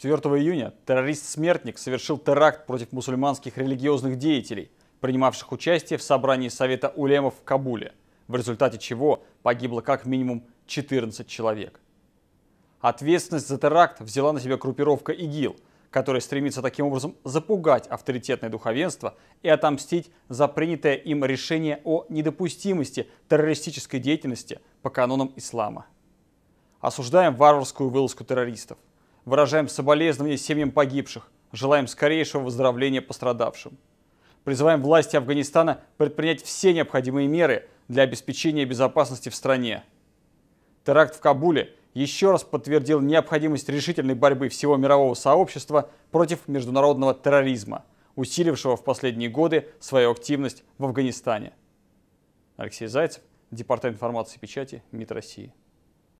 4 июня террорист-смертник совершил теракт против мусульманских религиозных деятелей, принимавших участие в собрании Совета улемов в Кабуле, в результате чего погибло как минимум 14 человек. Ответственность за теракт взяла на себя группировка ИГИЛ, которая стремится таким образом запугать авторитетное духовенство и отомстить за принятое им решение о недопустимости террористической деятельности по канонам ислама. Осуждаем варварскую вылазку террористов – Выражаем соболезнования семьям погибших, желаем скорейшего выздоровления пострадавшим. Призываем власти Афганистана предпринять все необходимые меры для обеспечения безопасности в стране. Теракт в Кабуле еще раз подтвердил необходимость решительной борьбы всего мирового сообщества против международного терроризма, усилившего в последние годы свою активность в Афганистане. Алексей Зайцев, Департамент информации и печати МИД России.